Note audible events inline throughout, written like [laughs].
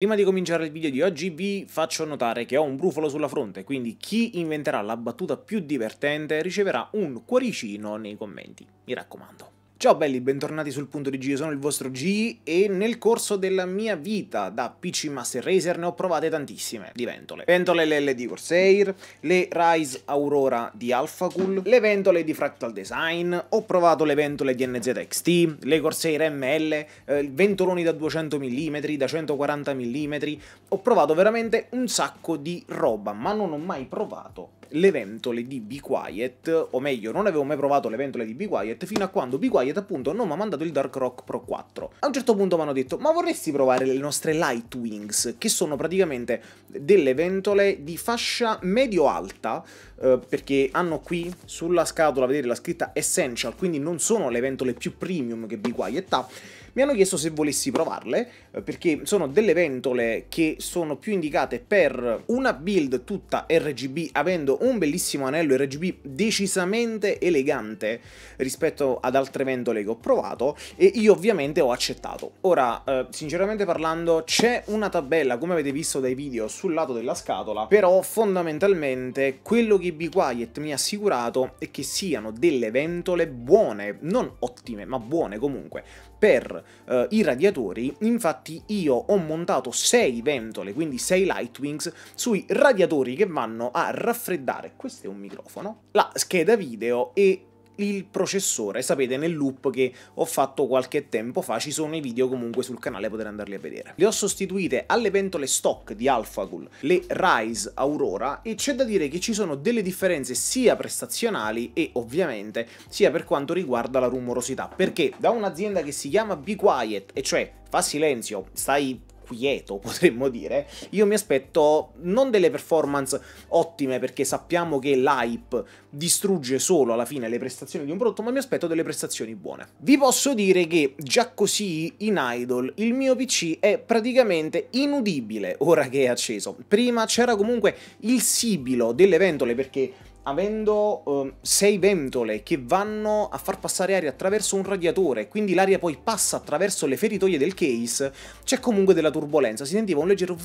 Prima di cominciare il video di oggi vi faccio notare che ho un brufolo sulla fronte, quindi chi inventerà la battuta più divertente riceverà un cuoricino nei commenti, mi raccomando. Ciao belli, bentornati sul punto di G, sono il vostro G e nel corso della mia vita da PC Master Racer ne ho provate tantissime di ventole. Ventole LL di Corsair, le Rise Aurora di Alphacool, le ventole di Fractal Design, ho provato le ventole di NZXT, le Corsair ML, eh, ventoloni da 200 mm, da 140 mm, ho provato veramente un sacco di roba, ma non ho mai provato le ventole di Be Quiet, o meglio, non avevo mai provato le ventole di Be Quiet fino a quando Be Quiet appunto non mi ha mandato il Dark Rock Pro 4. A un certo punto mi hanno detto, ma vorresti provare le nostre Light Wings, che sono praticamente delle ventole di fascia medio-alta, eh, perché hanno qui sulla scatola, vedete, la scritta Essential, quindi non sono le ventole più premium che Be Quiet ha, mi hanno chiesto se volessi provarle, eh, perché sono delle ventole che sono più indicate per una build tutta RGB, avendo un bellissimo anello RGB decisamente elegante rispetto ad altre ventole che ho provato, e io ovviamente ho accettato. Ora, eh, sinceramente parlando, c'è una tabella, come avete visto dai video, sul lato della scatola, però fondamentalmente quello che Be Quiet mi ha assicurato è che siano delle ventole buone, non ottime, ma buone comunque, per eh, i radiatori, infatti io ho montato 6 ventole, quindi 6 Lightwings, sui radiatori che vanno a raffreddare, questo è un microfono, la scheda video e il processore. Sapete, nel loop che ho fatto qualche tempo fa ci sono i video comunque sul canale, potete andarli a vedere. Le ho sostituite alle pentole stock di AlphaGool, le Rise Aurora, e c'è da dire che ci sono delle differenze sia prestazionali e ovviamente sia per quanto riguarda la rumorosità. Perché da un'azienda che si chiama Be Quiet, e cioè fa silenzio, stai quieto, [laughs] potremmo dire, io mi aspetto non delle performance ottime perché sappiamo che l'hype distrugge solo alla fine le prestazioni di un prodotto, ma mi aspetto delle prestazioni buone. Vi posso dire che già così in idle il mio PC è praticamente inudibile ora che è acceso. Prima c'era comunque il sibilo delle ventole perché avendo um, sei ventole che vanno a far passare aria attraverso un radiatore, quindi l'aria poi passa attraverso le feritoie del case, c'è comunque della turbolenza, si sentiva un leggero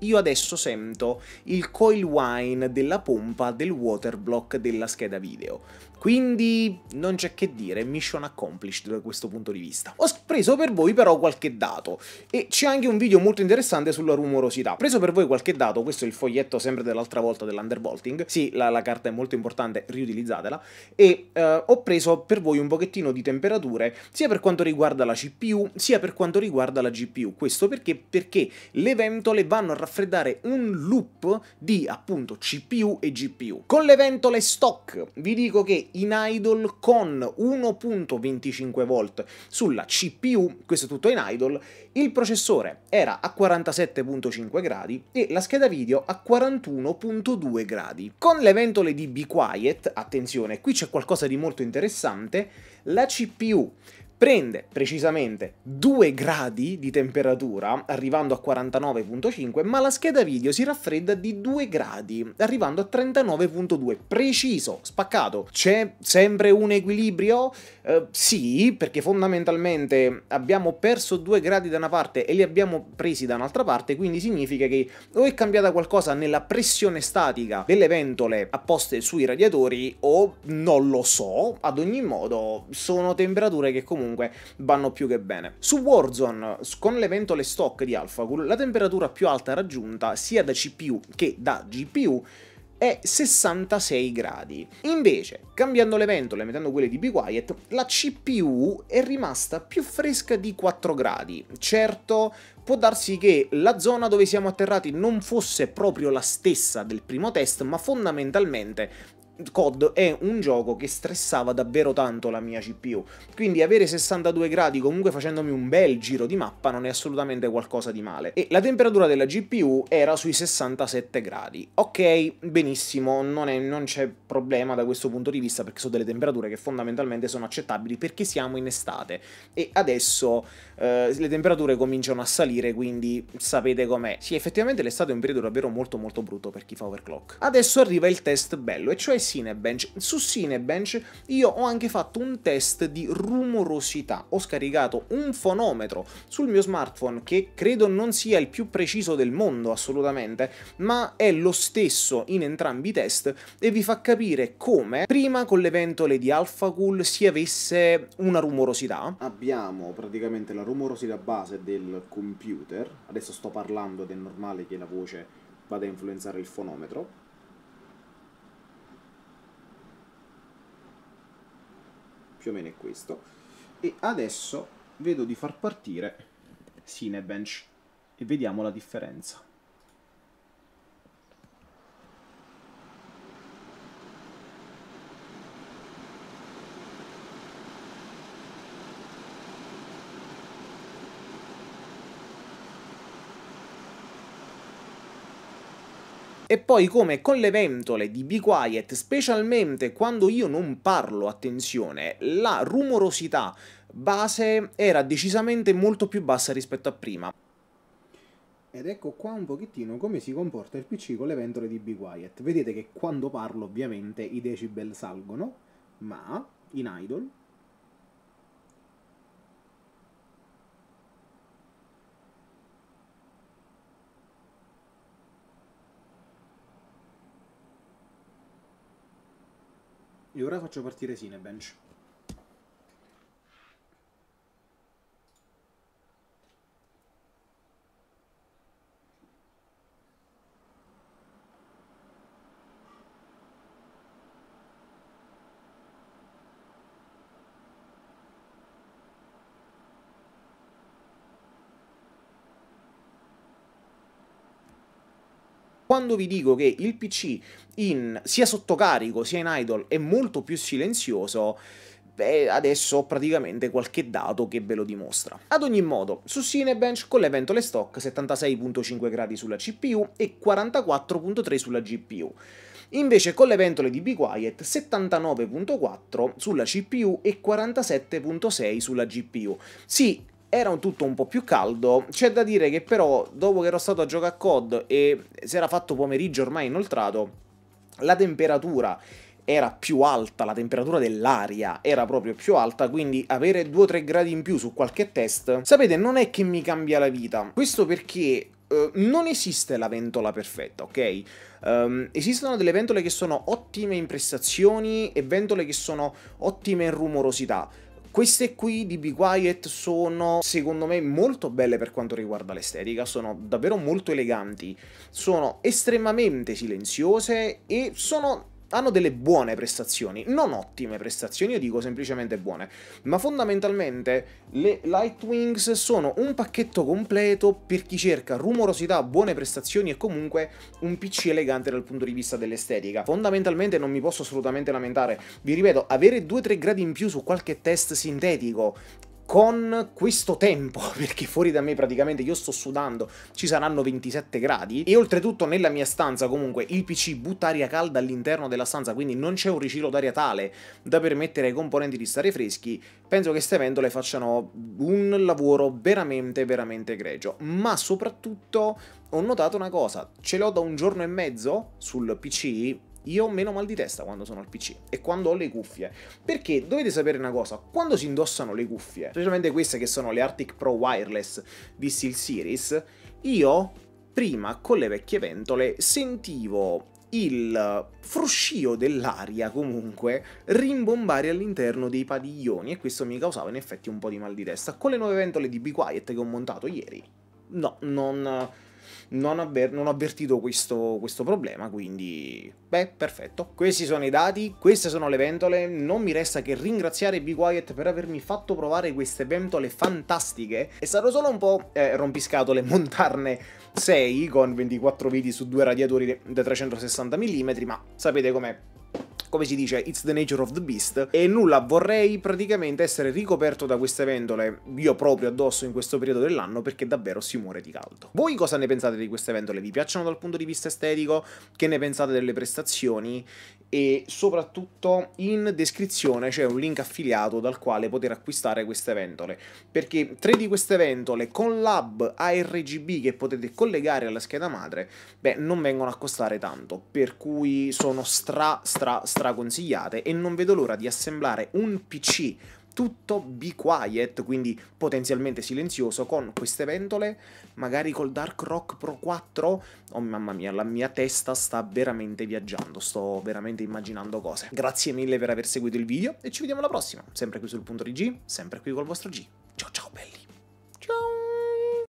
io adesso sento il coil whine della pompa del water block della scheda video. Quindi non c'è che dire, mission accomplished da questo punto di vista. Ho preso per voi però qualche dato e c'è anche un video molto interessante sulla rumorosità. Ho Preso per voi qualche dato, questo è il foglietto sempre dell'altra volta dell'undervolting, sì la, la, carta è molto importante, riutilizzatela, e eh, ho preso per voi un pochettino di temperature sia per quanto riguarda la CPU sia per quanto riguarda la GPU. Questo perché? Perché le ventole vanno a raffreddare un loop di appunto CPU e GPU. Con le ventole stock vi dico che in idle con 1.25 volt sulla CPU, questo è tutto in idle, il processore era a 47.5 gradi e la scheda video a 41.2 gradi. Con le ventole di Be Quiet, attenzione, qui c'è qualcosa di molto interessante, la CPU prende precisamente 2 gradi di temperatura, arrivando a 49.5, ma la scheda video si raffredda di 2 gradi, arrivando a 39.2, preciso, spaccato. C'è sempre un equilibrio? Eh, sì, perché fondamentalmente abbiamo perso 2 gradi da una parte e li abbiamo presi da un'altra parte, quindi significa che o è cambiata qualcosa nella pressione statica delle ventole apposte sui radiatori o non lo so, ad ogni modo sono temperature che comunque comunque vanno più che bene. Su Warzone, con le ventole stock di AlphaCool, la temperatura più alta raggiunta sia da CPU che da GPU è 66 gradi. Invece, cambiando le ventole e mettendo quelle di Be Quiet, la CPU è rimasta più fresca di 4 gradi. Certo, può darsi che la zona dove siamo atterrati non fosse proprio la stessa del primo test, ma fondamentalmente COD è un gioco che stressava davvero tanto la mia CPU, quindi avere 62 gradi comunque facendomi un bel giro di mappa non è assolutamente qualcosa di male. E la temperatura della GPU era sui 67 gradi. Ok, benissimo, non, è, non c'è problema da questo punto di vista perché sono delle temperature che fondamentalmente sono accettabili perché siamo in estate e adesso eh, le temperature cominciano a salire, quindi sapete com'è. Sì, effettivamente l'estate è un periodo davvero molto molto brutto per chi fa overclock. Adesso arriva il test bello, e cioè Cinebench. Su Cinebench io ho anche fatto un test di rumorosità. Ho scaricato un fonometro sul mio smartphone che credo non sia il più preciso del mondo assolutamente, ma è lo stesso in entrambi i test e vi fa capire come prima con le ventole di AlphaCool si avesse una rumorosità. Abbiamo praticamente la rumorosità base del computer, adesso sto parlando ed è normale che la voce vada a influenzare il fonometro, più o meno è questo e adesso vedo di far partire Cinebench e vediamo la differenza E poi come con le ventole di Be Quiet, specialmente quando io non parlo, attenzione, la rumorosità base era decisamente molto più bassa rispetto a prima. Ed ecco qua un pochettino come si comporta il PC con le ventole di Be Quiet. Vedete che quando parlo ovviamente i decibel salgono, ma in idle e ora faccio partire Cinebench. Quando vi dico che il PC in, sia carico sia in idle è molto più silenzioso, beh, adesso ho praticamente qualche dato che ve lo dimostra. Ad ogni modo, su Cinebench con le ventole stock 76.5 gradi sulla CPU e 44.3 sulla GPU. Invece con le ventole di Be Quiet 79.4 sulla CPU e 47.6 sulla GPU. Sì, era un tutto un po' più caldo. C'è da dire che però, dopo che ero stato a giocare a COD e si era fatto pomeriggio ormai inoltrato, la temperatura era più alta, la temperatura dell'aria era proprio più alta, quindi avere 2-3 gradi in più su qualche test, sapete, non è che mi cambia la vita. Questo perché Uh, non esiste la ventola perfetta, ok? Um, esistono delle ventole che sono ottime in prestazioni e ventole che sono ottime in rumorosità. Queste qui di Be Quiet sono secondo me molto belle per quanto riguarda l'estetica, sono davvero molto eleganti, sono estremamente silenziose e sono hanno delle buone prestazioni, non ottime prestazioni, io dico semplicemente buone, ma fondamentalmente le Lightwings sono un pacchetto completo per chi cerca rumorosità, buone prestazioni e comunque un PC elegante dal punto di vista dell'estetica. Fondamentalmente non mi posso assolutamente lamentare, vi ripeto, avere 2-3 gradi in più su qualche test sintetico con questo tempo, [laughs] perché fuori da me praticamente io sto sudando, ci saranno 27 gradi e oltretutto nella mia stanza comunque il PC butta aria calda all'interno della stanza, quindi non c'è un ricircolo d'aria tale da permettere ai componenti di stare freschi, penso che queste ventole facciano un lavoro veramente veramente egregio, ma soprattutto ho notato una cosa, ce l'ho da un giorno e mezzo sul PC io ho meno mal di testa quando sono al PC e quando ho le cuffie. Perché dovete sapere una cosa, quando si indossano le cuffie, specialmente queste che sono le Arctic Pro Wireless di Series, io prima con le vecchie ventole sentivo il fruscio dell'aria comunque rimbombare all'interno dei padiglioni e questo mi causava in effetti un po' di mal di testa. Con le nuove ventole di Be Quiet che ho montato ieri, no, non non, avver- non ho avvertito questo, questo problema, quindi beh, perfetto. Questi sono i dati, queste sono le ventole, non mi resta che ringraziare Be Quiet per avermi fatto provare queste ventole fantastiche. È stato solo un po' eh, rompiscatole [laughs] montarne 6 con 24 viti su due radiatori da 360 mm, ma sapete com'è come si dice, it's the nature of the beast, e nulla, vorrei praticamente essere ricoperto da queste ventole, io proprio addosso in questo periodo dell'anno, perché davvero si muore di caldo. Voi cosa ne pensate di queste ventole? Vi piacciono dal punto di vista estetico? Che ne pensate delle prestazioni? e soprattutto in descrizione c'è un link affiliato dal quale poter acquistare queste ventole perché tre di queste ventole con l'hub ARGB che potete collegare alla scheda madre beh non vengono a costare tanto per cui sono stra stra stra consigliate e non vedo l'ora di assemblare un PC tutto be quiet, quindi potenzialmente silenzioso, con queste ventole, magari col Dark Rock Pro 4. Oh mamma mia, la mia testa sta veramente viaggiando, sto veramente immaginando cose. Grazie mille per aver seguito il video e ci vediamo alla prossima, sempre qui sul punto di G, sempre qui col vostro G.